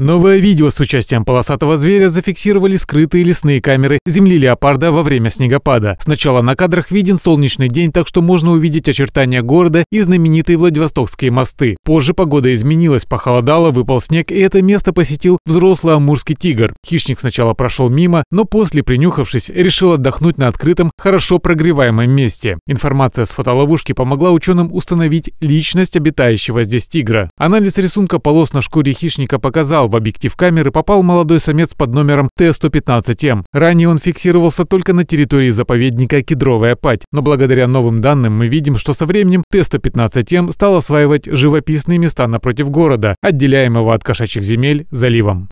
Новое видео с участием полосатого зверя зафиксировали скрытые лесные камеры земли леопарда во время снегопада. Сначала на кадрах виден солнечный день, так что можно увидеть очертания города и знаменитые Владивостокские мосты. Позже погода изменилась, похолодало, выпал снег, и это место посетил взрослый амурский тигр. Хищник сначала прошел мимо, но после, принюхавшись, решил отдохнуть на открытом, хорошо прогреваемом месте. Информация с фотоловушки помогла ученым установить личность обитающего здесь тигра. Анализ рисунка полос на шкуре хищника показал, металл в объектив камеры попал молодой самец под номером Т-115М. Ранее он фиксировался только на территории заповедника Кедровая Пать, но благодаря новым данным мы видим, что со временем Т-115М стал осваивать живописные места напротив города, отделяемого от кошачьих земель заливом.